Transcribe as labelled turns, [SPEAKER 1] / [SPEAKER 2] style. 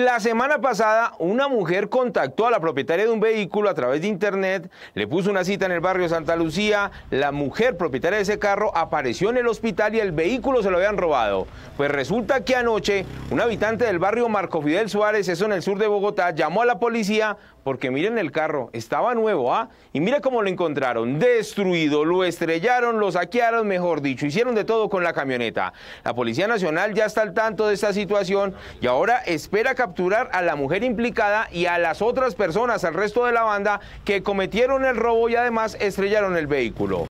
[SPEAKER 1] La semana pasada, una mujer contactó a la propietaria de un vehículo a través de internet, le puso una cita en el barrio Santa Lucía, la mujer propietaria de ese carro apareció en el hospital y el vehículo se lo habían robado. Pues resulta que anoche, un habitante del barrio Marco Fidel Suárez, eso en el sur de Bogotá, llamó a la policía porque miren el carro, estaba nuevo, ¿ah? Y mira cómo lo encontraron, destruido, lo estrellaron, lo saquearon, mejor dicho, hicieron de todo con la camioneta. La Policía Nacional ya está al tanto de esta situación y ahora espera que capturar a la mujer implicada y a las otras personas, al resto de la banda, que cometieron el robo y además estrellaron el vehículo.